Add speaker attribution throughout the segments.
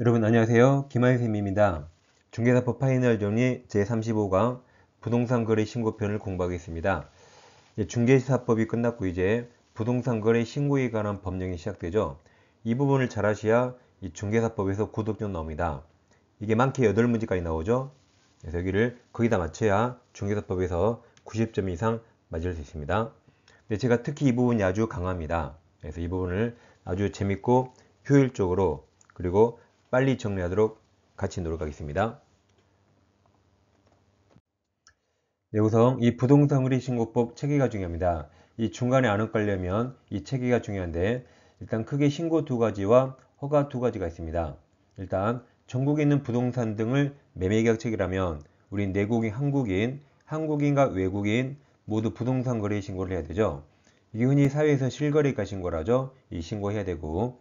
Speaker 1: 여러분 안녕하세요. 김하윤쌤입니다 중개사법 파이널 정리 제35강 부동산 거래 신고편을 공부하겠습니다. 중개사법이 끝났고 이제 부동산 거래 신고에 관한 법령이 시작되죠. 이 부분을 잘하셔야이 중개사법에서 구독점 나옵니다. 이게 많게 8문제까지 나오죠. 그래서 여기를 거기다 맞춰야 중개사법에서 90점 이상 맞을 수 있습니다. 근데 제가 특히 이 부분이 아주 강합니다. 그래서 이 부분을 아주 재밌고 효율적으로 그리고 빨리 정리하도록 같이 노력하겠습니다. 네, 우선 이 부동산 의리 신고법 체계가 중요합니다. 이 중간에 안 엇갈려면 이 체계가 중요한데 일단 크게 신고 두 가지와 허가 두 가지가 있습니다. 일단 전국에 있는 부동산 등을 매매계약 체계라면 우리 내국인 한국인, 한국인과 외국인 모두 부동산 거래 신고를 해야 되죠. 이게 흔히 사회에서 실거래가 신고라죠. 이 신고해야 되고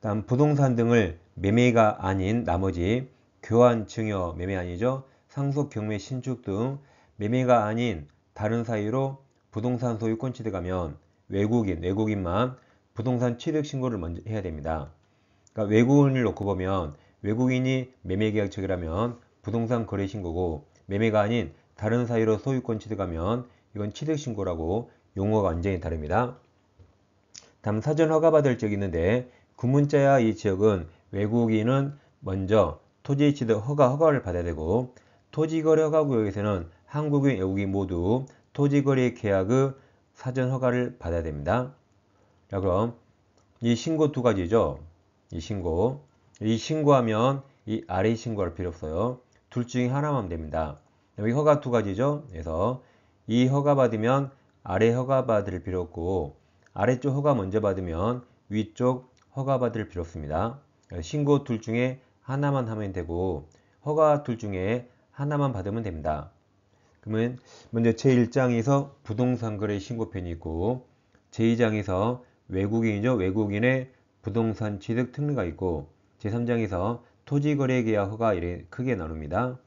Speaker 1: 다음 부동산 등을 매매가 아닌 나머지 교환 증여 매매 아니죠. 상속 경매 신축 등 매매가 아닌 다른 사유로 부동산 소유권 취득하면 외국인, 외국인만 부동산 취득 신고를 먼저 해야 됩니다. 그러니까 외국인을 놓고 보면 외국인이 매매 계약 체결하면 부동산 거래 신고고 매매가 아닌 다른 사유로 소유권 취득하면 이건 취득 신고라고 용어가 완전히 다릅니다. 다음 사전 허가받을 지역이 있는데 구문자야 이 지역은 외국인은 먼저 토지이치드 허가 허가를 받아야 되고 토지거래 허가구역에서는 한국인 외국인 모두 토지거래 계약의 사전 허가를 받아야 됩니다. 자 그럼 이 신고 두 가지죠. 이 신고 이 신고하면 이 아래 신고할 필요 없어요. 둘 중에 하나만 됩니다. 여기 허가 두 가지죠. 그래서 이 허가 받으면 아래 허가 받을 필요 없고 아래쪽 허가 먼저 받으면 위쪽 허가 받을 필요 없습니다. 어, 신고 둘 중에 하나만 하면 되고 허가 둘 중에 하나만 받으면 됩니다. 그러면 먼저 제1장에서 부동산 거래 신고편이 있고 제2장에서 외국인이죠. 외국인의 부동산 취득 특례가 있고 제3장에서 토지거래 계약 허가 이래 크게 나눕니다.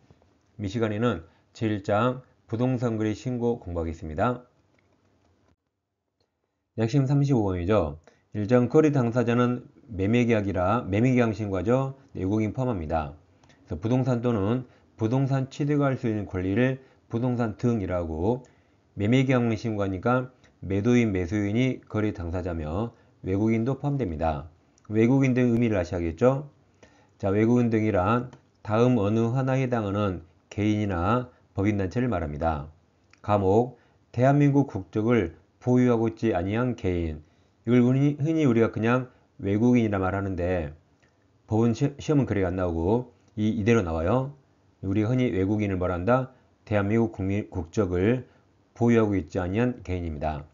Speaker 1: 이 시간에는 제1장 부동산 거래 신고 공부하겠습니다. 약심 35번이죠. 1장 거래 당사자는 매매계약이라 매매계약신고하죠 내국인 네, 포함합니다. 그래서 부동산 또는 부동산 취득할 수 있는 권리를 부동산 등이라고 매매계약 신고하니까 매도인 매수인이 거래 당사자며 외국인도 포함됩니다. 외국인 등 의미를 아셔야겠죠? 자, 외국인 등이란 다음 어느 하나에 해당하는 개인이나 법인단체를 말합니다. 감옥, 대한민국 국적을 보유하고 있지 아니한 개인. 이걸 흔히 우리가 그냥 외국인이라 말하는데 법원 시험은 그래 안 나오고 이 이대로 나와요. 우리 흔히 외국인을 말한다. 대한민국 국민 국적을 보유하고 있지 않니한 개인입니다.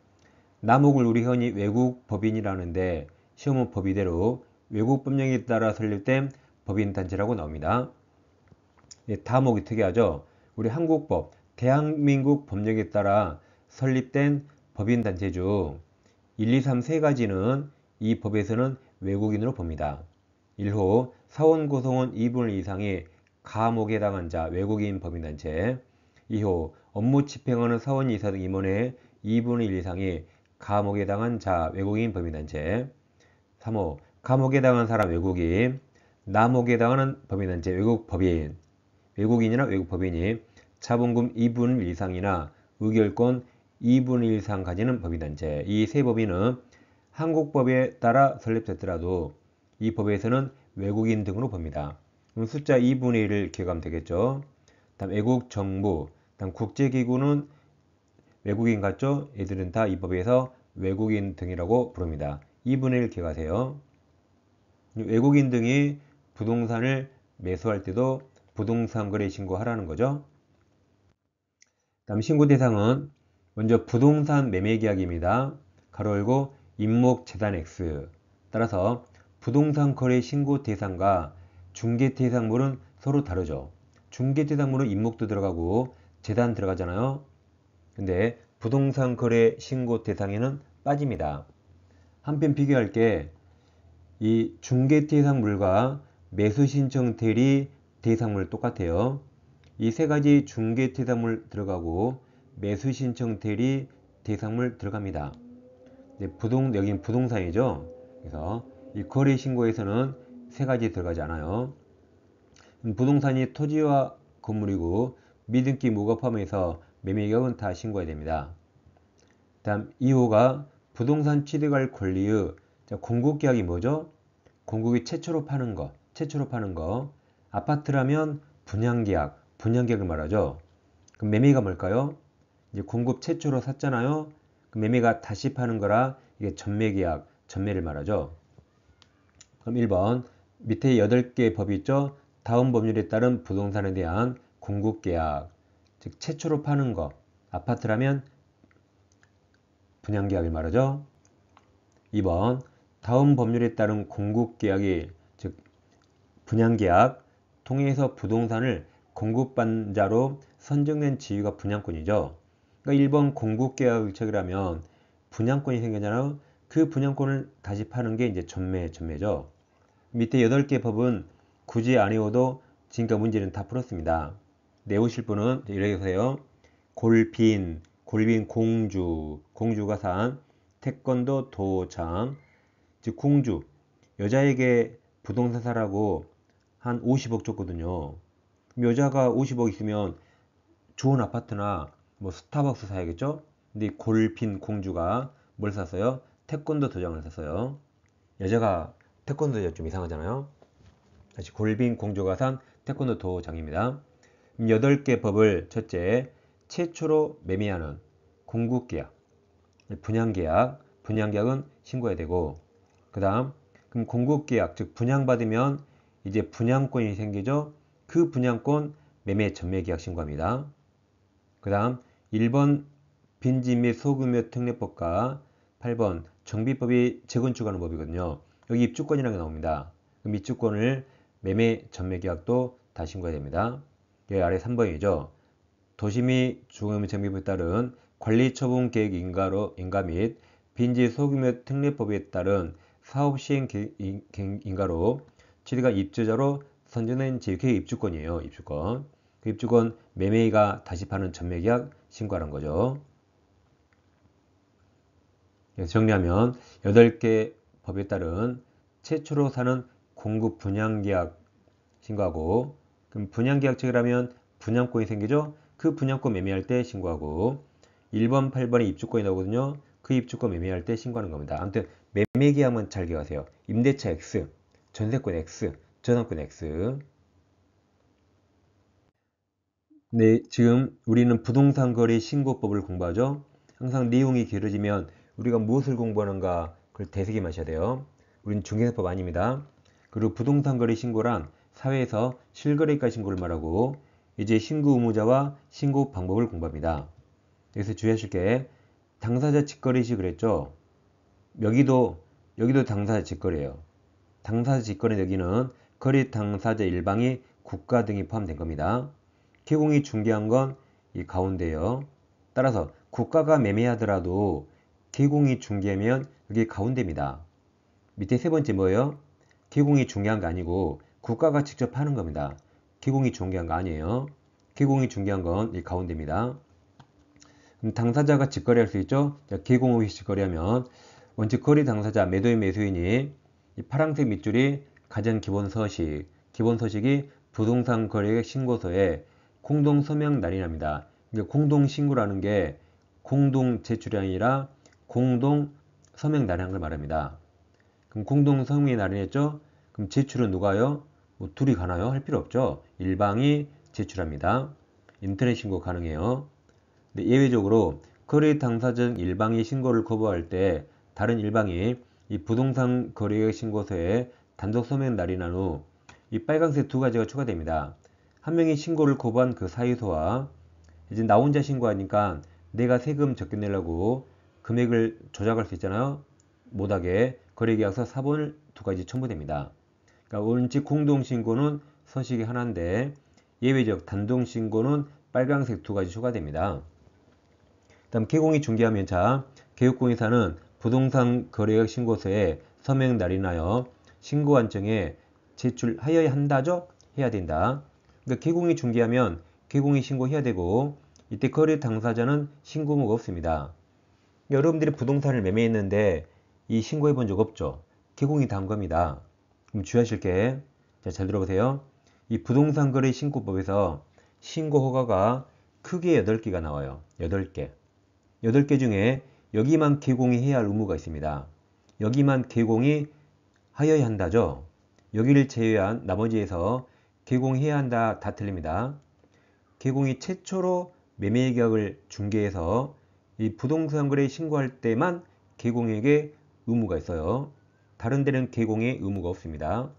Speaker 1: 남욱을 우리 흔히 외국 법인이라는데 시험은 법 이대로 외국 법령에 따라 설립된 법인 단체라고 나옵니다. 예, 다목이 특이하죠. 우리 한국법 대한민국 법령에 따라 설립된 법인 단체 중 1, 2, 3 세 가지는 이 법에서는 외국인으로 봅니다. 1호 사원구성원 2분 이상의 감옥에 당한 자 외국인 법인단체 2호 업무 집행하는 사원 이사 등 임원의 2분 이상의 감옥에 당한 자 외국인 법인단체 3호 감옥에 당한 사람 외국인 남옥에 당하는 법인단체 외국 법인 외국인이나 외국 법인이 자본금 2분 이상이나 의결권 2분 이상 가지는 법인단체 이 세 법인은 한국법에 따라 설립됐더라도 이 법에서는 외국인 등으로 봅니다. 그럼 숫자 2분의 1을 기억하면 되겠죠. 다음 외국 정부, 다음 국제기구는 외국인 같죠? 얘들은 다 이 법에서 외국인 등이라고 부릅니다. 2분의 1 기억하세요. 외국인 등이 부동산을 매수할 때도 부동산 거래 신고하라는 거죠. 다음 신고 대상은 먼저 부동산 매매 계약입니다. 가로 열고 임목 재산 X 따라서 부동산 거래 신고 대상과 중개 대상물은 서로 다르죠. 중개 대상물은 임목도 들어가고 재단 들어가잖아요. 근데 부동산 거래 신고 대상에는 빠집니다. 한편 비교할 게 이 중개 대상물과 매수 신청 대리 대상물 똑같아요. 이 세 가지 중개 대상물 들어가고 매수 신청 대리 대상물 들어갑니다. 이제 부동 여긴 부동산이죠. 그래서 이 거래 신고에서는 세 가지 들어가지 않아요. 음, 부동산이 토지와 건물이고 미등기 무급함에서 매매격은 다 신고해야 됩니다. 다음 2호가 부동산 취득할 권리의 공급계약이 뭐죠? 공급이 최초로 파는 거, 최초로 파는 거. 아파트라면 분양계약, 분양계약을 말하죠. 그럼 매매가 뭘까요? 이제 공급 최초로 샀잖아요. 그 매매가 다시 파는 거라 이게 전매계약, 전매를 말하죠. 그럼 1번 밑에 8개의 법이 있죠. 다음 법률에 따른 부동산에 대한 공급계약, 즉 최초로 파는 거, 아파트라면 분양계약을 말하죠. 2번 다음 법률에 따른 공급계약이 즉 분양계약 통해서 부동산을 공급반 자로 선정된 지위가 분양권이죠. 그러니까 일본 공급계약 유착이라면 분양권이 생기잖아요. 그 분양권을 다시 파는 게 이제 전매, 전매죠. 밑에 8개 법은 굳이 아니어도 지금까 지 문제는 다 풀었습니다. 내오실 네, 분은 이렇게주세요 골빈, 골빈 공주, 공주가 산, 태권도 도장즉 공주, 여자에게 부동산 사라고 한 50억 줬거든요. 여자가 50억 있으면 좋은 아파트나 뭐 스타벅스 사야겠죠? 근데 골핀 공주가 뭘 샀어요? 태권도 도장을 샀어요. 여자가 태권도 도장 좀 이상하잖아요. 다시 골빈 공주가 산 태권도 도장입니다. 8개 법을 첫째, 최초로 매매하는 공급계약, 분양계약, 분양계약은 신고해야 되고 그 다음 그럼 공급계약 즉 분양받으면 이제 분양권이 생기죠. 그 분양권 매매 전매계약 신고합니다. 그 다음 1번 빈집 및 소규모 특례법과 8번 정비법이 재건축하는 법이거든요. 여기 입주권이라는 게 나옵니다. 그 입주권을 매매 전매계약도 다 신고해야 됩니다. 여기 예, 아래 3번이죠. 도시 및 중앙의 정비법에 따른 관리처분 계획 인가로 인가 및 빈지 소규모 특례법에 따른 사업 시행 계획 인가로 취득한 입주자로 선정된 지역의 입주권이에요. 입주권. 입주권 매매가 다시 파는 전매계약 신고하는 거죠. 정리하면 8개 법에 따른 최초로 사는 공급 분양계약 신고하고 그럼 분양계약 체결하면 분양권이 생기죠? 그 분양권 매매할 때 신고하고 1번, 8번이 입주권이 나오거든요. 그 입주권 매매할 때 신고하는 겁니다. 아무튼 매매계약만 잘 기억하세요. 임대차 X, 전세권 X, 전환권 X 네, 지금 우리는 부동산 거래 신고법을 공부하죠. 항상 내용이 길어지면 우리가 무엇을 공부하는가 그걸 되새겨 마셔야 돼요. 우리는 중개사법 아닙니다. 그리고 부동산 거래 신고란 사회에서 실거래가 신고를 말하고 이제 신고 의무자와 신고 방법을 공부합니다. 여기서 주의하실 게 당사자 직거래시 그랬죠. 여기도 여기도 당사자 직거래예요. 당사자 직거래 여기는 거래 당사자 일방이 국가 등이 포함된 겁니다. 태공이 중개한 건 이 가운데요. 따라서 국가가 매매하더라도 태공이 중개면 그게 가운데입니다. 밑에 세 번째 뭐예요? 태공이 중개한 게 아니고 국가가 직접 하는 겁니다. 태공이 중개한 거 아니에요. 태공이 중개한 건 이 가운데입니다. 당사자가 직거래할 수 있죠? 자, 기공업 직거래하면 원칙 거래 당사자 매도인 매수인이 이 파란색 밑줄이 가장 기본 서식, 기본 서식이 부동산 거래액 신고서에 공동 서명 날인합니다. 공동 신고라는 게 공동 제출이 아니라 공동 서명 날인한 걸 말합니다. 그럼 공동 서명의 날인했죠? 그럼 제출은 누가요? 뭐 둘이 가나요? 할 필요 없죠. 일방이 제출합니다. 인터넷 신고 가능해요. 근데 예외적으로 거래 당사자는 일방이 신고를 거부할 때 다른 일방이 이 부동산 거래의 신고서에 단독 서명 날인한 후이빨간색두 가지가 추가됩니다. 한 명이 신고를 거부한 그 사유서와 이제 나 혼자 신고하니까 내가 세금 적게 내려고 금액을 조작할 수 있잖아요. 못하게 거래계약서 4번을 두 가지 첨부됩니다. 그러니까 원칙 공동신고는 서식이 하나인데 예외적 단독신고는 빨간색두 가지 추가됩니다. 다음 개공이 중개하면자 개업공인사는 부동산 거래계약 신고서에 서명 날인하여 신고 안정에 제출하여야 한다죠? 해야 된다. 그러니까 개공이 중개하면 개공이 신고해야 되고 이때 거래 당사자는 신고무가 없습니다. 그러니까 여러분들이 부동산을 매매했는데 이 신고해 본 적 없죠? 개공이 다음 겁니다. 그럼 주의하실 게, 자, 잘 들어보세요. 이 부동산 거래 신고법에서 신고 허가가 크게 8개가 나와요. 8개. 8개 중에 여기만 개공이 해야 할 의무가 있습니다. 여기만 개공이 하여야 한다죠? 여기를 제외한 나머지에서 개공해야 한다 다 틀립니다. 개공이 최초로 매매계약을 중개해서 이 부동산 거래 신고할 때만 개공에게 의무가 있어요. 다른 데는 개공에 의무가 없습니다.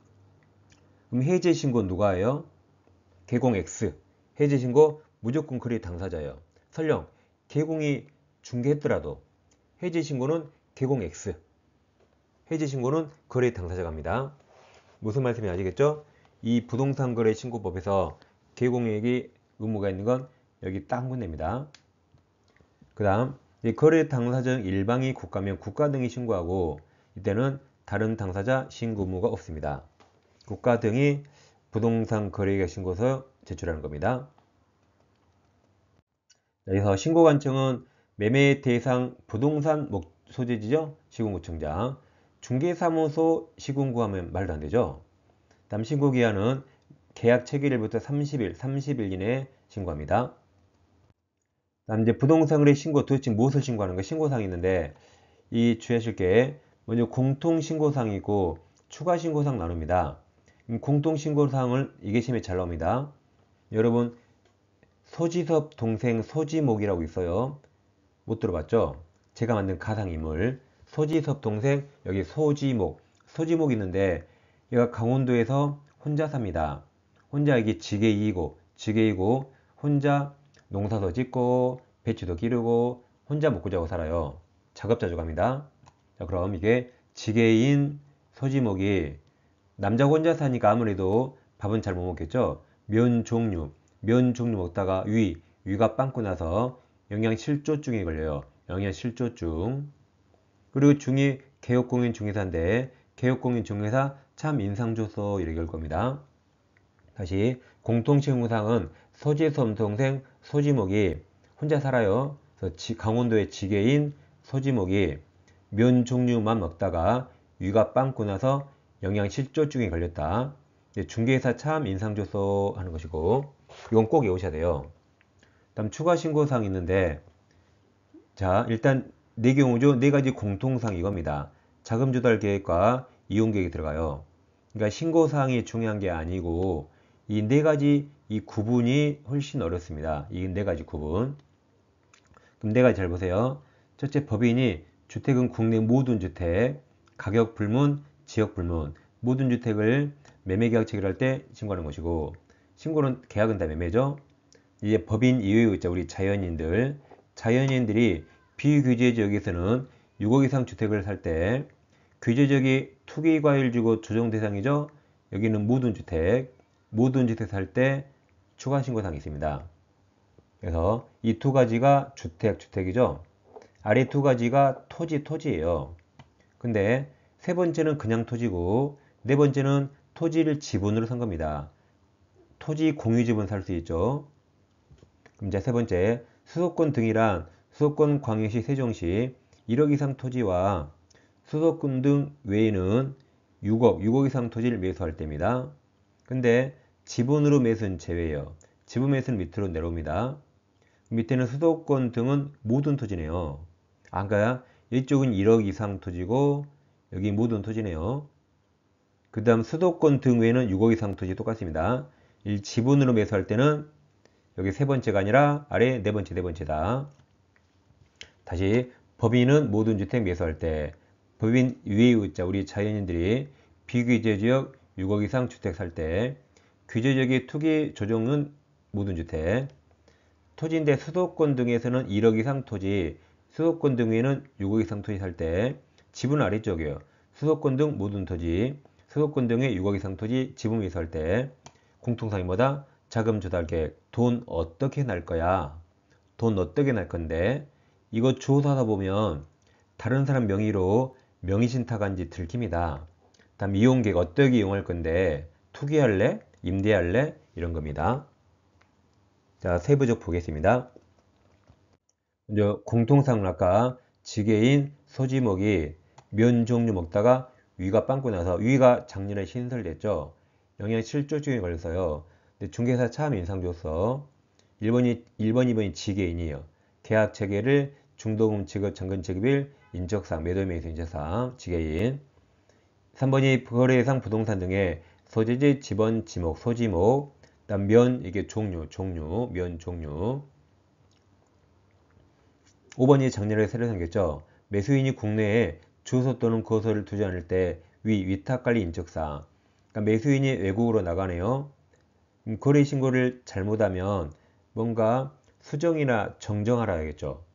Speaker 1: 그럼 해제 신고 누가 해요? 개공 X. 해제 신고 무조건 거래 당사자예요. 설령 개공이 중개했더라도 해제 신고는 개공 X. 해제 신고는 거래 당사자가 합니다. 무슨 말씀인지 아시겠죠? 이 부동산 거래 신고법에서 개공액이 의무가 있는 건 여기 딱한 군데입니다. 그 다음 거래 당사자는 일방이 국가면 국가 등이 신고하고 이때는 다른 당사자 신고 의무가 없습니다. 국가 등이 부동산 거래계약 신고서 제출하는 겁니다. 여기서 신고관청은 매매 대상 부동산 목 소재지죠? 시군구청장 중개사무소 시군구 하면 말도 안 되죠? 남신고 기한은 계약 체결일부터 30일, 30일 이내에 신고합니다. 다음 이제 부동산거래 신고 도대체 무엇을 신고하는가 신고사항이 있는데 이 주의하실게 먼저 공통신고사항이고 추가신고사항 나눕니다. 공통신고사항을 이게 시험에 잘 나옵니다. 여러분 소지섭 동생 소지목이라고 있어요. 못 들어봤죠? 제가 만든 가상인물 소지섭 동생 여기 소지목 소지목 있는데 얘가 강원도에서 혼자 삽니다. 혼자 이게 지게이고 지게이고 혼자 농사도 짓고 배추도 기르고 혼자 먹고 자고 살아요. 작업자족합니다자 그럼 이게 지게인 소지목이 남자 혼자 사니까 아무래도 밥은 잘 못 먹겠죠. 면 종류 면 종류 먹다가 위 위가 빵꾸 나서 영양실조증에 걸려요. 영양실조증 그리고 중이 개혁공인 중개사인데 개혁공인 중개사 참 인상조서 이렇게 할 겁니다. 다시 공통채무상은 서지섬동생 서지목이 혼자 살아요. 강원도의 지게인 서지목이 면 종류만 먹다가 위가 빵꾸 나서 영양실조증에 걸렸다. 중개사 참 인상조서 하는 것이고 이건 꼭 외우셔야 돼요. 다음 추가 신고사항 있는데 자 일단 네 경우죠. 네 가지 공통사항 이겁니다. 자금조달 계획과 이용객이 들어가요. 그러니까 신고사항이 중요한 게 아니고 이 네 가지 이 구분이 훨씬 어렵습니다. 이 네 가지 구분. 그럼 네 가지 잘 보세요. 첫째 법인이 주택은 국내 모든 주택, 가격 불문, 지역 불문, 모든 주택을 매매계약 체결할 때 신고하는 것이고 신고는 계약은 다 매매죠. 이제 법인 이외의 있죠. 우리 자연인들. 자연인들이 비규제 지역에서는 6억 이상 주택을 살 때 규제 지역이 투기과일주거 조정 대상이죠. 여기는 모든 주택, 모든 주택 살 때 추가 신고사항이 있습니다. 그래서 이 두 가지가 주택, 주택이죠. 아래 두 가지가 토지, 토지예요. 근데 세 번째는 그냥 토지고 네 번째는 토지를 지분으로 산 겁니다. 토지 공유 지분 살 수 있죠. 그럼 이제 세 번째 수도권 등이란 수도권 광역시 세종시 1억 이상 토지와 수도권등 외에는 6억, 6억 이상 토지를 매수할 때입니다. 근데 지분으로 매수는 제외예요. 지분 매수는 밑으로 내려옵니다. 밑에는 수도권 등은 모든 토지네요. 아까 이쪽은 1억 이상 토지고 여기 모든 토지네요. 그 다음 수도권 등 외에는 6억 이상 토지 똑같습니다. 이 지분으로 매수할 때는 여기 세 번째가 아니라 아래 네 번째, 네 번째다. 다시 법인은 모든 주택 매수할 때 법인 위의의자 우리 자연인들이 비규제 지역 6억 이상 주택 살 때 규제 지이 투기 조정은 모든 주택 토지인데 수도권 등에서는 1억 이상 토지 수도권 등에는 6억 이상 토지 살 때 지분 아래쪽이요 수도권 등 모든 토지 수도권 등의 6억 이상 토지 지분 위에살때 공통사항이 뭐다? 자금 조달 계획 돈 어떻게 날 거야? 돈 어떻게 날 건데? 이거 조사하다 보면 다른 사람 명의로 명의신탁한지 들킵니다. 다음 이용객 어떻게 이용할 건데 투기할래? 임대할래? 이런 겁니다. 자 세부적 보겠습니다. 먼저 공통상항은 아까 지게인 소지목이 면 종류 먹다가 위가 빵꾸 나서 위가 작년에 신설됐죠. 영양 실조증에 걸려서요. 근데 중개사 참 인상 좋서 1번이 1번 2번이 지게인이에요. 계약 체계를 중도금 지급, 잔금 지급일 인적사항, 매도매수 인적사항, 지게인 3번이 거래상 부동산 등의 소재지, 지번, 지목, 소지목 다음 면, 이게 종류, 종류, 면, 종류 5번이 작년에 새로 생겼죠. 매수인이 국내에 주소 또는 거소를 두지 않을 때 위, 위탁관리 인적사항 그러니까 매수인이 외국으로 나가네요. 음, 거래 신고를 잘못하면 뭔가 수정이나 정정하라 하겠죠.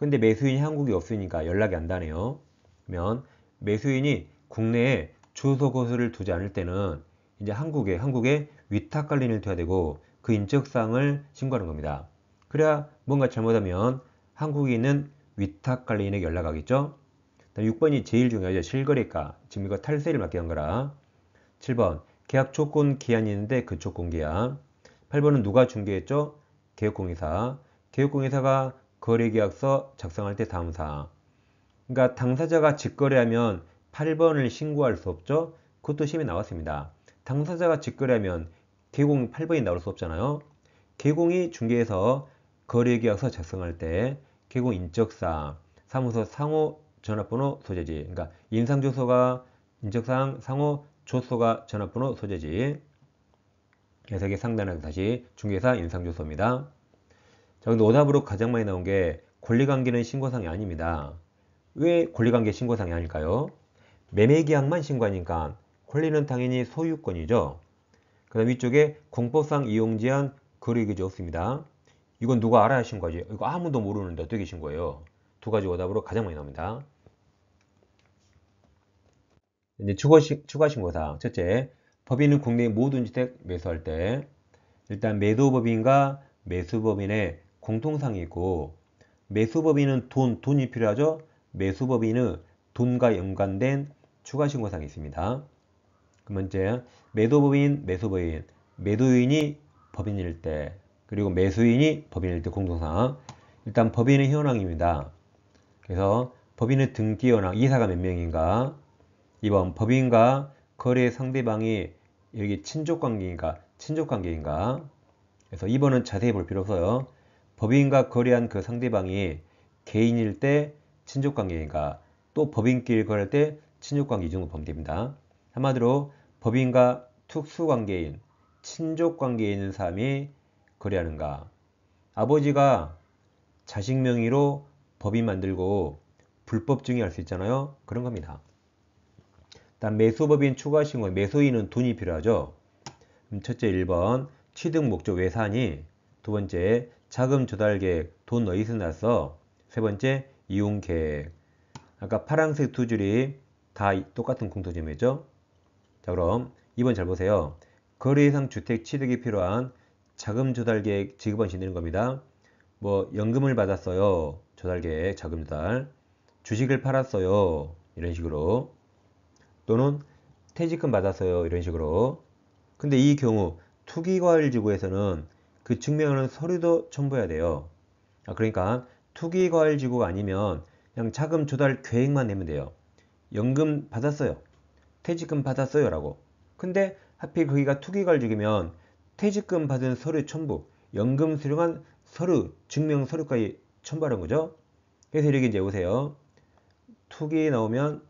Speaker 1: 근데 매수인이 한국에 없으니까 연락이 안다네요. 그러면 매수인이 국내에 주소거수를 두지 않을 때는 이제 한국에 한국에 위탁관리인을 둬야 되고 그 인적사항을 신고하는 겁니다. 그래야 뭔가 잘못하면 한국에 있는 위탁관리인에게 연락하겠죠. 6번이 제일 중요하죠. 실거래가. 지금 이거 탈세를 맡기한 거라. 7번 계약 조건 기한이 있는데 그 조건 기한. 8번은 누가 중개했죠? 개혁공인사. 개혁공인사가 거래계약서 작성할 때 다음 사항. 그러니까 당사자가 직거래하면 8번을 신고할 수 없죠. 그것도 시험에 나왔습니다. 당사자가 직거래하면 개공 8번이 나올 수 없잖아요. 개공이 중개에서 거래계약서 작성할 때 개공 인적사, 사무소 상호 전화번호 소재지. 그러니까 인상조서가 인적사항 상호 조서가 전화번호 소재지. 그래서 상단에 다시 중개사 인상조서입니다. 저근 오답으로 가장 많이 나온 게 권리관계는 신고상이 아닙니다. 왜 권리관계 신고상이 아닐까요? 매매계약만 신고하니까 권리는 당연히 소유권이죠. 그 다음 위쪽에 공법상 이용제한 거래기제 없습니다. 이건 누가 알아야 신고하지? 이거 아무도 모르는데 어떻게 신고해요? 두 가지 오답으로 가장 많이 나옵니다. 이제 추가 신고상 첫째, 법인은 국내 모든 주택 매수할 때 일단 매도법인과 매수법인의 공통상이고 매수법인은 돈, 돈이 필요하죠. 매수법인은 돈과 연관된 추가신고사항이 있습니다. 그 번째, 매도법인, 매수법인, 매도인이 법인일 때, 그리고 매수인이 법인일 때 공통사항. 일단 법인의 현황입니다. 그래서 법인의 등기 현황, 이사가 몇 명인가? 2번 법인과 거래 상대방이 여기 친족관계인가? 친족관계인가? 그래서 2번은 자세히 볼 필요 없어요. 법인과 거래한 그 상대방이 개인일 때 친족관계인가 또 법인끼리 거래할 때 친족관계 이 정도 범위됩니다. 한마디로 법인과 특수관계인, 친족관계에 있는 사람이 거래하는가 아버지가 자식 명의로 법인 만들고 불법 증여할 수 있잖아요. 그런 겁니다. 일단 매수법인 추가하신 건 매수인은 돈이 필요하죠. 첫째 1번 취득 목적 외산이 두 번째 자금 조달 계획, 돈 어디서 났어? 세 번째, 이용 계획. 아까 파란색 두 줄이 다 똑같은 공통점이죠? 자, 그럼 2번 잘 보세요. 거래 이상 주택 취득이 필요한 자금 조달 계획 지급원 지내는 겁니다. 뭐 연금을 받았어요. 조달 계획, 자금 조달. 주식을 팔았어요. 이런 식으로. 또는 퇴직금 받았어요. 이런 식으로. 근데 이 경우 투기과열지구에서는 그 증명하는 서류도 첨부해야 돼요. 아, 그러니까 투기과열지구가 아니면 그냥 자금 조달 계획만 내면 돼요. 연금 받았어요. 퇴직금 받았어요. 라고. 근데 하필 거기가 투기과열지구면 퇴직금 받은 서류 첨부, 연금 수령한 서류, 증명 서류까지 첨부하는 거죠. 그래서 이렇게 이제 오세요. 투기 나오면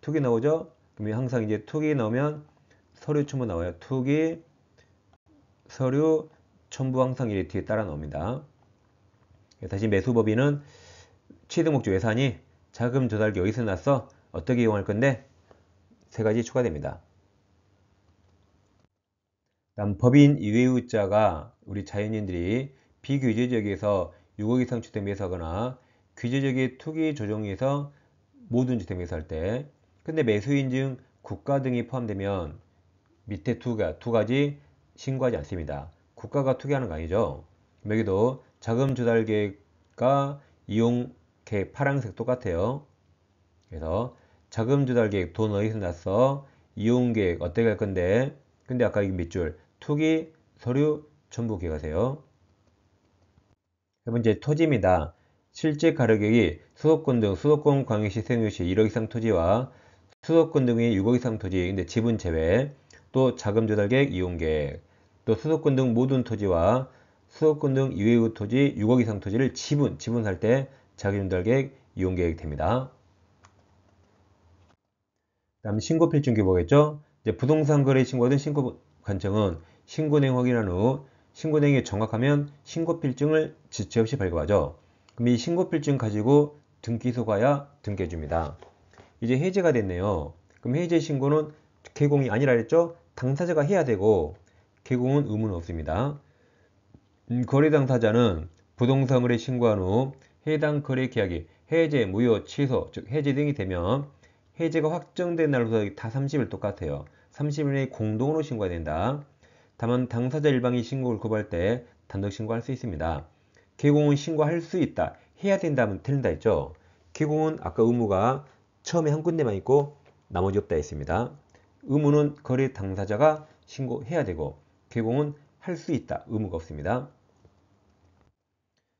Speaker 1: 투기 나오죠. 그러면 항상 이제 투기 나오면 서류 첨부 나와요. 투기 서류 전부 항상 이 뒤에 따라 나옵니다. 다시 매수법인은 취득목적 예산이 자금 조달기 어디서 났어? 어떻게 이용할 건데? 세 가지 추가됩니다. 다음 법인 이외의자가 우리 자연인들이 비규제적에서 6억 이상 주택 매수하거나 규제적인 투기 조정에서 모든 주택 매수할 때 근데 매수인증 국가 등이 포함되면 밑에 두, 두 가지 신고하지 않습니다. 국가가 투기하는 거 아니죠. 여기도 자금 조달 계획과 이용 계획 파란색 똑같아요. 그래서 자금 조달 계획 돈 어디서 났어? 이용 계획 어떻게 할 건데? 근데 아까 이밑줄 투기, 서류, 전부 기억하세요. 세 번째 토지입니다. 실제 가격이 수도권 등 수도권 광역시 세무시 1억 이상 토지와 수도권 등의 6억 이상 토지, 인데 지분 제외, 또 자금 조달 계획, 이용 계획, 또 수도권 등 모든 토지와 수도권 등 이외의 토지 6억 이상 토지를 지분, 지분할 때 자기분달계획, 이용계획 됩니다. 다음 신고필증 기보겠죠 이제 부동산 거래 신고든 신고 관청은 신고내용 확인한 후 신고내용이 정확하면 신고필증을 지체 없이 발급하죠. 그럼 이 신고필증 가지고 등기소가야 등기해줍니다. 이제 해제가 됐네요. 그럼 해제 신고는 개공이 아니라 했죠? 당사자가 해야 되고 개공은 의무는 없습니다. 음, 거래 당사자는 부동산 거래 신고한 후 해당 거래 계약이 해제, 무효, 취소, 즉 해제 등이 되면 해제가 확정된 날로부터 다 30일 똑같아요. 30일 내에 공동으로 신고해야 된다. 다만 당사자 일방이 신고를 거부할 때 단독 신고할 수 있습니다. 개공은 신고할 수 있다. 해야 된다면 틀린다 했죠. 개공은 아까 의무가 처음에 한 군데만 있고 나머지 없다 했습니다. 의무는 거래 당사자가 신고해야 되고 개봉은 할 수 있다. 의무가 없습니다.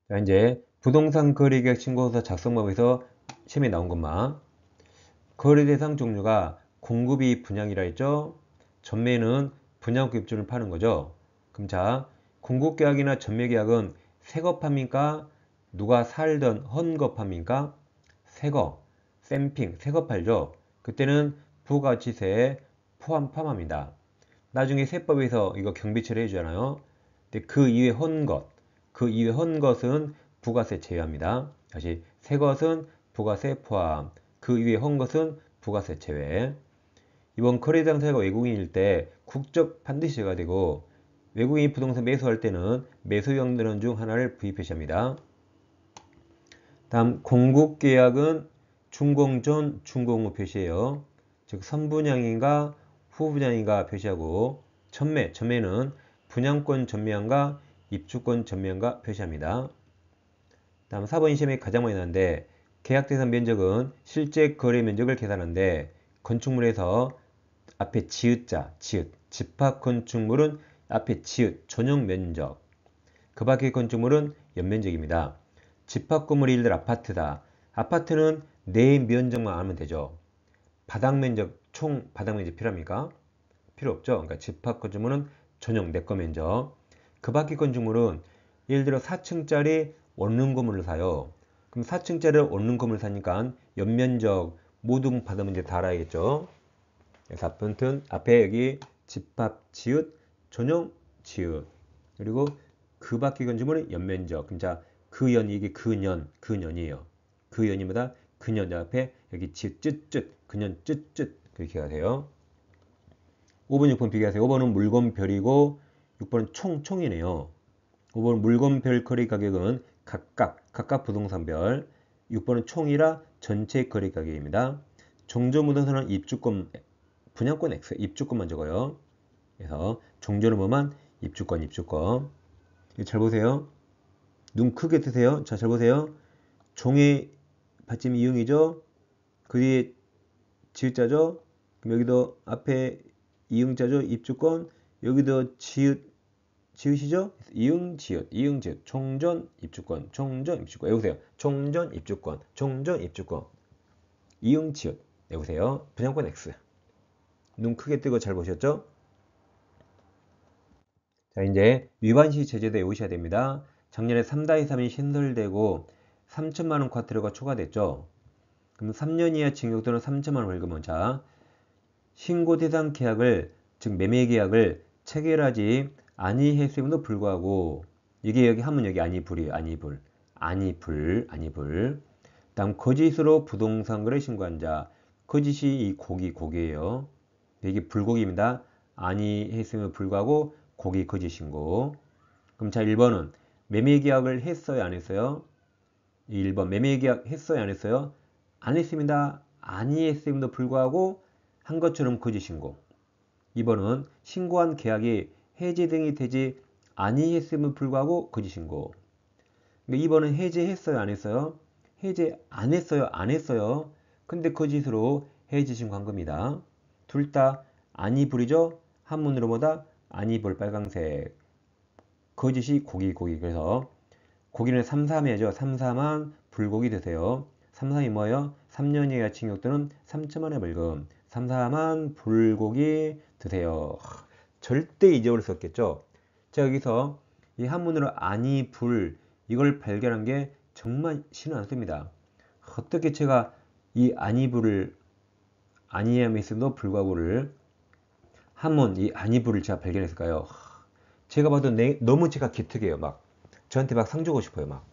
Speaker 1: 자, 이제 부동산 거래계약 신고서 작성법에서 시험에 나온 것만 거래 대상 종류가 공급이 분양이라 했죠. 전매는 분양권 입주를 파는 거죠. 그럼 자, 공급계약이나 전매계약은 새거입니까 누가 살던 헌거입니까 새거, 샘핑, 새거 팔죠. 그때는 부가치세에 포함, 포함합니다. 나중에 세법에서 이거 경비처리 해주잖아요. 근데 그 이외 헌 것, 그 이외 헌 것은 부가세 제외합니다. 다시 새 것은 부가세 포함, 그 이외 헌 것은 부가세 제외. 이번 거래 당사자가 외국인일 때 국적 반드시 제가 되고 외국인이 부동산 매수할 때는 매수형 전원 중 하나를 부입해야 합니다. 다음 공급 계약은 중공전중공후 표시예요. 즉 선분양인가 후부장인가 표시하고 전매, 전매는 분양권 전매한가 입주권 전매한가 표시합니다. 다음 4번 시험에 가장 많이 나는데 계약 대상 면적은 실제 거래 면적을 계산하는데 건축물에서 앞에 지읒자, 지읒, 집합 건축물은 앞에 지읒, 전용 면적, 그 밖의 건축물은 연면적입니다. 집합 건물이 예들 아파트다. 아파트는 내 면적만 알면 되죠. 바닥 면적 총 바닥 면적 필요합니까? 필요 없죠. 그러니까 집합 건축물은 전용 내거 면적. 그 밖의 건축물은 예를 들어 4층짜리 원룸 건물을 사요. 그럼 4층짜리 원룸 건물 사니까 연면적 모든 바닥 면적 다 알아야겠죠. 그래서 예, 아무튼 앞에 여기 집합 지읒 전용 지읒 그리고 그 밖의 건축물은 연면적. 그럼 자, 그연 이게 근연 그 그연이에요 그연이마다 그연 앞에 여기 지읒 쯧쯧그연 쯧쯧 그 그렇게 하세요 5번, 6번 비교하세요. 5번은 물건별이고 6번은 총, 총이네요. 5번은 물건별 거래 가격은 각각, 각각 부동산별 6번은 총이라 전체 거래 가격입니다. 종전 부동산은 입주권, 분양권 X, 입주권만 적어요. 그래서 종전을 보면 입주권, 입주권. 잘 보세요. 눈 크게 뜨세요. 자, 잘 보세요. 종이 받침 이용이죠그게에 지읒자죠. 그럼 여기도 앞에 이응자죠. 입주권. 여기도 지읒, 지읒이죠? 이응, 지읒, 이응, 지읒. 총전 입주권, 총전 입주권. 여보세요. 총전 입주권, 총전 입주권. 이응, 지읒. 여보세요. 분양권 X. 눈 크게 뜨고 잘 보셨죠? 자, 이제 위반시 제재대 오셔야 됩니다. 작년에 3-3이 신설되고 3천만원 과태료가 초과됐죠. 그럼 3년 이하 징역 또는 3천만원 벌금은 자 신고 대상 계약을 즉 매매 계약을 체결하지 아니했음에도 불구하고 이게 여기 하면 여기 아니불이에요. 아니불. 아니불. 아니불. 다음 거짓으로 부동산 거래 신고한 자. 거짓이 이 고기 고기예요. 이게 불고기입니다. 아니했음에도 불구하고 고기 거짓 신고. 그럼 자 1번은 매매 계약을 했어요? 안 했어요? 1번 매매 계약 했어요? 안 했어요? 안 했습니다. 아니했음에도 불구하고 한 것처럼 거짓신고. 이번은 신고한 계약이 해제 등이 되지 아니했음을 불구하고 거짓신고. 그 그러니까 이번은 해제했어요, 안 했어요? 해제 안 했어요, 안 했어요? 근데 거짓으로 해지 신고한 겁니다. 둘 다 아니 불이죠? 한문으로 보다 아니 불 빨강색. 거짓이 고기 고기. 그래서 고기는 삼삼해죠. 삼삼한 불고기 되세요. 삼삼이 뭐예요? 3년이하 징역 또는 3천만의 벌금. 삼삼한 불고기 드세요. 절대 잊어버릴 수 없겠죠. 자 여기서 이 한문으로 아니 불 이걸 발견한 게 정말 신은 않습니다 어떻게 제가 이아니 불을 아니함에 서도 불구하고를 한문 이아니 불을 제가 발견했을까요? 제가 봐도 내, 너무 제가 기특해요. 막 저한테 막상 주고 싶어요. 막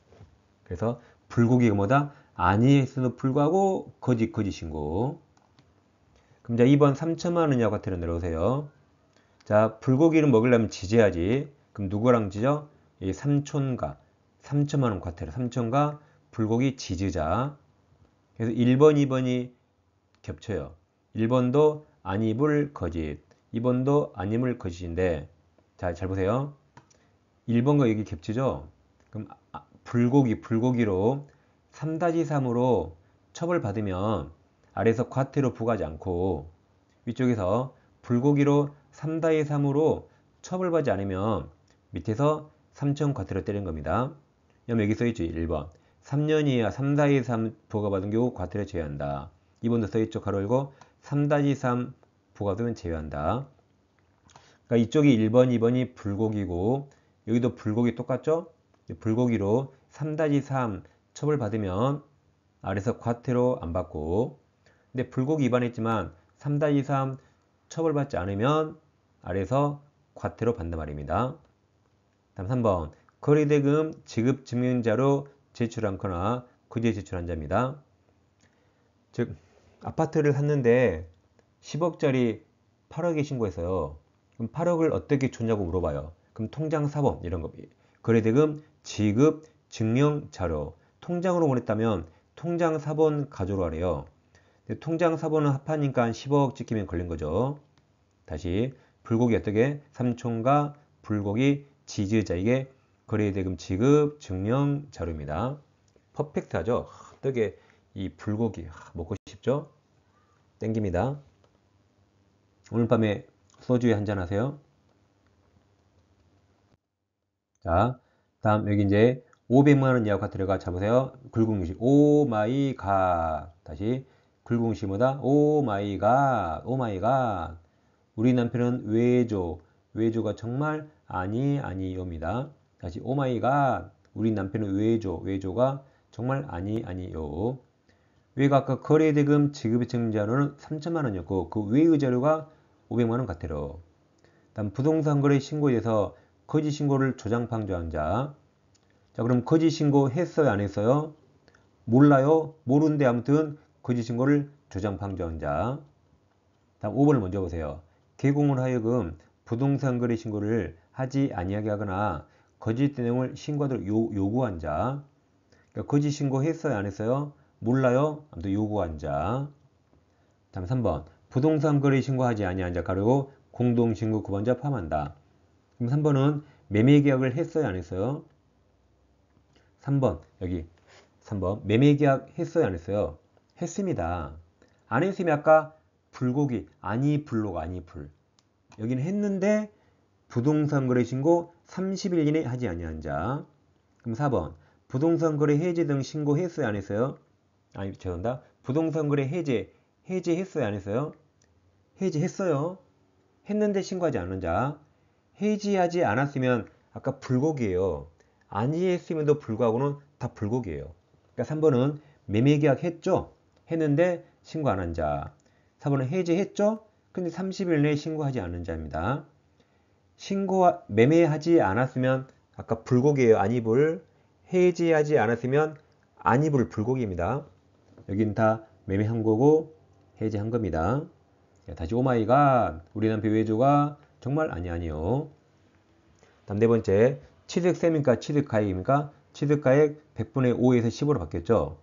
Speaker 1: 그래서 불고기가 뭐다 아니에서도 불구하고 거짓 거짓인 고 그럼 자 2번 3천만 원이냐 과태료 내려오세요. 자 불고기를 먹으려면 지지하지. 그럼 누구랑 지죠? 이 삼촌과 3천만 원 과태료 삼촌과 불고기 지지자. 그래서 1번 2번이 겹쳐요. 1번도 안입을 거짓 2번도 안입을 거짓인데 자잘 보세요. 1번과 여기 겹치죠? 그럼 아, 불고기 불고기로 3-3으로 처벌받으면 아래에서 과태료 부과하지 않고 위쪽에서 불고기로 3다의 3으로 처벌받지 않으면 밑에서 3천 과태료 때린 겁니다. 그럼 여기 써있죠. 1번 3년 이하 3다의 3 부과받은 경우 과태료 제외한다. 2번도 써있죠. 가로 열고 3다지 3 부과되면 제외한다. 그러니까 이쪽이 1번, 2번이 불고기고 여기도 불고기 똑같죠? 불고기로 3-3 처벌받으면 아래서 과태료 안 받고 근데 불고기 위반했지만 3-23 처벌받지 않으면 아래서 과태료 받는 말입니다. 다음 3번 거래대금 지급 증명자로 제출한거나 구제 제출한 자입니다. 즉 아파트를 샀는데 10억짜리 8억에 신고해서요 그럼 8억을 어떻게 줬냐고 물어봐요. 그럼 통장 사범 이런 겁니다. 거래대금 지급 증명 자료 통장으로 보냈다면 통장 사본 가조로 하래요. 통장 사본은 합하니까 한 10억 찍히면 걸린 거죠. 다시 불고기 어떻게 삼촌과 불고기 지지자에게 거래대금 지급 증명 자료입니다. 퍼펙트하죠. 어떻게 이 불고기 먹고 싶죠? 땡깁니다. 오늘 밤에 소주에 한잔 하세요. 자, 다음 여기 이제 500만원 이하가 들어가 잡으세요. 굵은 글씨 오 마이 갓 다시 불공심하다. 오 마이 갓. 오 마이 갓. 우리 남편은 외조. 외조가 정말 아니 아니요입니다. 다시 오 마이 갓. 우리 남편은 외조. 외조가 정말 아니 아니요. 외가 아까 거래대금 지급의 증자료는 3천만 원이었고 그 외의 자료가 500만 원 같아요. 다음 부동산 거래 신고에 서 거짓 신고를 조장판 조한자 자 그럼 거짓 신고 했어요 안 했어요? 몰라요? 모른데 아무튼 거짓 신고를 조장 방조한자. 다음 5번을 먼저 보세요. 개공을 하여금 부동산 거래 신고를 하지 아니하게 하거나 거짓 내용을 신고하도록 요, 구한 자. 그러니까 거짓 신고했어요? 안 했어요? 몰라요? 아무튼 요구한 자. 다음 3번. 부동산 거래 신고하지 아니한 자 가르고 공동신고 구번자 포함한다. 그럼 3번은 매매 계약을 했어요? 안 했어요? 3번 여기 3번 매매 계약 했어요? 안 했어요? 했습니다. 안 했으면 아까 불고기 아니 불록 아니 불 여기는 했는데 부동산 거래 신고 30일 이내 하지 아니한 자 그럼 4번 부동산 거래 해제 등 신고 했어요 안 했어요? 아니 죄송합니다. 부동산 거래 해제 해제 했어요 안 했어요? 해지했어요. 했는데 신고하지 않은 자. 해지하지 않았으면 아까 불고기예요. 아니했음에도 불구하고는 다 불고기예요. 그러니까 3번은 매매계약 했죠? 했는데 신고 안 한 자. 4번은 해지했죠? 근데 30일 내에 신고하지 않은 자입니다. 신고 매매하지 않았으면 아까 불고기예요. 안입을 해지하지 않았으면 안입을 불고기입니다. 여긴다 매매한 거고 해지한 겁니다. 다시 오마이갓 우리 남편 외조가 정말 아니 아니요. 다음 네 번째 취득세입니까? 취득가입입니까 취득가액 100분의 5에서 10으로 바뀌었죠.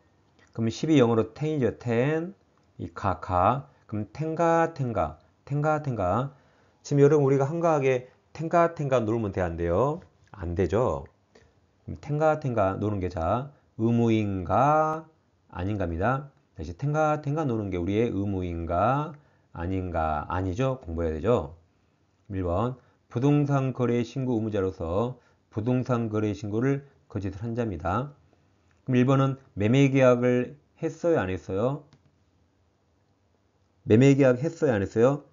Speaker 1: 그럼 10이 0으로 10이죠. 10. 이 카카. 그럼 텐가 텐가. 텐가 텐가. 지금 여러분 우리가 한가하게 텐가 텐가 누르면 돼안 돼요? 안 되죠. 텐가 텐가 노는 게 자 의무인가 아닌가입니다. 다시 텐가 텐가 노는 게 우리의 의무인가 아닌가 아니죠. 공부해야 되죠. 1번 부동산 거래 신고 의무자로서 부동산 거래 신고를 거짓을 한 자입니다. 그럼 1번은 매매 계약을 했어요? 안 했어요? 매매 계약 했어요? 안 했어요?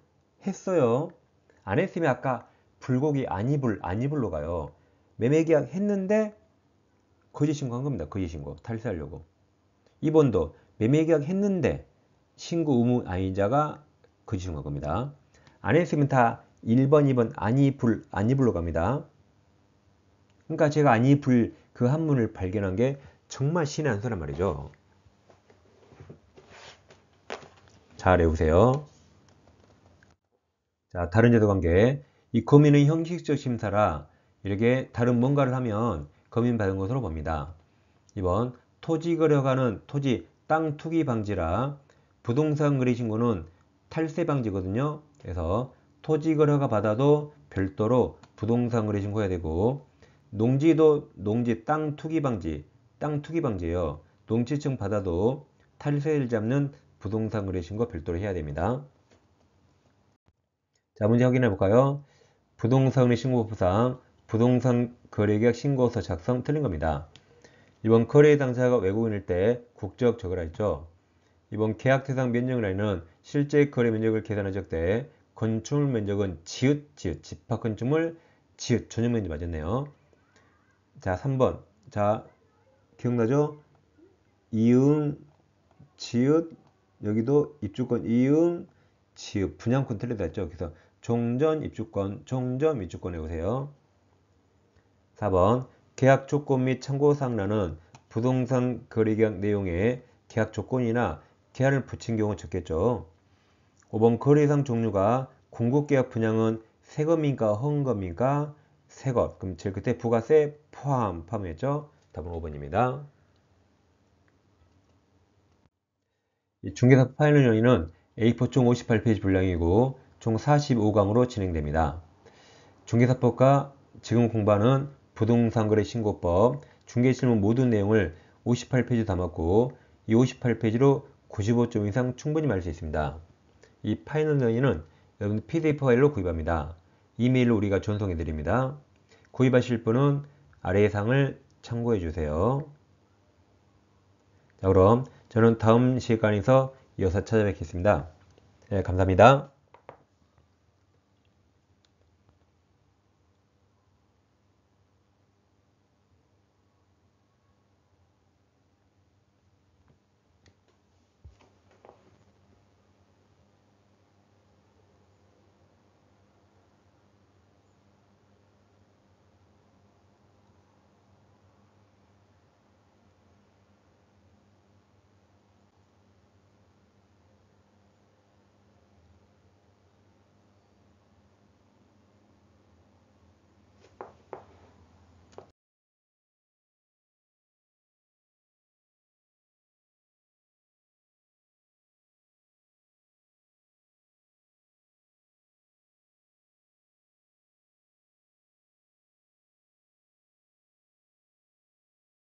Speaker 1: 했어요. 안 했으면 아까 불고기 안 입을, 안 입을로 가요. 매매 계약 했는데 거짓 신고한 겁니다. 거짓 신고. 탈세하려고. 2번도 매매 계약 했는데 신고 의무 아이자가 거짓 신고한 겁니다. 안 했으면 다 1번, 2번 아니 불, 아니 불로 갑니다. 그러니까 제가 아니 불그 한문을 발견한 게 정말 신의 한 수란 말이죠. 잘 외우세요. 자, 다른 제도 관계. 이고민의 형식적 심사라 이렇게 다른 뭔가를 하면 검인 받은 것으로 봅니다. 2번 토지 거래가는 토지 땅 투기 방지라 부동산 거래 신고는 탈세 방지거든요. 그래서 토지 거래가 받아도 별도로 부동산 거래 신고해야 되고 농지도 농지 땅 투기 방지 땅 투기 방지요. 농지층 받아도 탈세를 잡는 부동산 거래신 거 별도로 해야 됩니다. 자 문제 확인해 볼까요? 부동산 신고부상 부동산 거래계약 신고서 작성 틀린 겁니다. 이번 거래의 당사가 자 외국인일 때 국적 적을 했죠. 이번 계약 대상 면적을 알는 실제 거래 면적을 계산하실 때 건축물 면적은 지읒, 지읒, 집합 건축물, 지읒, 전용 면적 맞았네요. 자, 3번. 자, 기억나죠? 이응, 지읒, 여기도 입주권 이응, 지읒, 분양권 틀리다 했죠? 그래서 종전 입주권, 종전 입주권 에오세요 4번 계약 조건 및 참고사항란은 부동산 거래계약 내용에 계약 조건이나 계약을 붙인 경우 적겠죠. 5번 거래상 종류가 공급계약 분양은 세금인가 헌금인가 세금 그럼 제일 그때 부가세 포함 포함했죠. 답은 5번입니다. 중개사 파이널 연의는 A4 총 58페이지 분량이고 총 45강으로 진행됩니다. 중개사법과 지금 공부하는 부동산거래 신고법, 중개실문 모든 내용을 58페이지 담았고 이 58페이지로 95점 이상 충분히 말할 수 있습니다. 이 파이널 연의는 여러분 PDF 파일로 구입합니다. 이메일로 우리가 전송해 드립니다. 구입하실 분은 아래의 상을 참고해 주세요. 자, 그럼 저는 다음 시간에서 이어서 찾아뵙겠습니다. 네, 감사합니다.